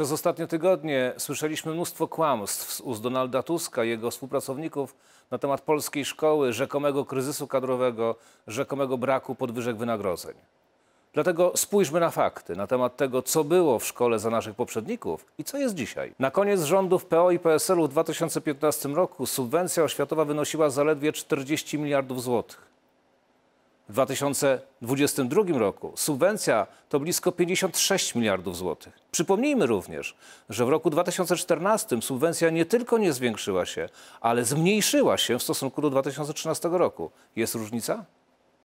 Przez ostatnie tygodnie słyszeliśmy mnóstwo kłamstw z ust Donalda Tuska, jego współpracowników na temat polskiej szkoły, rzekomego kryzysu kadrowego, rzekomego braku podwyżek wynagrodzeń. Dlatego spójrzmy na fakty na temat tego, co było w szkole za naszych poprzedników i co jest dzisiaj. Na koniec rządów PO i PSL-u w 2015 roku subwencja oświatowa wynosiła zaledwie 40 miliardów złotych. W 2022 roku subwencja to blisko 56 miliardów złotych. Przypomnijmy również, że w roku 2014 subwencja nie tylko nie zwiększyła się, ale zmniejszyła się w stosunku do 2013 roku. Jest różnica?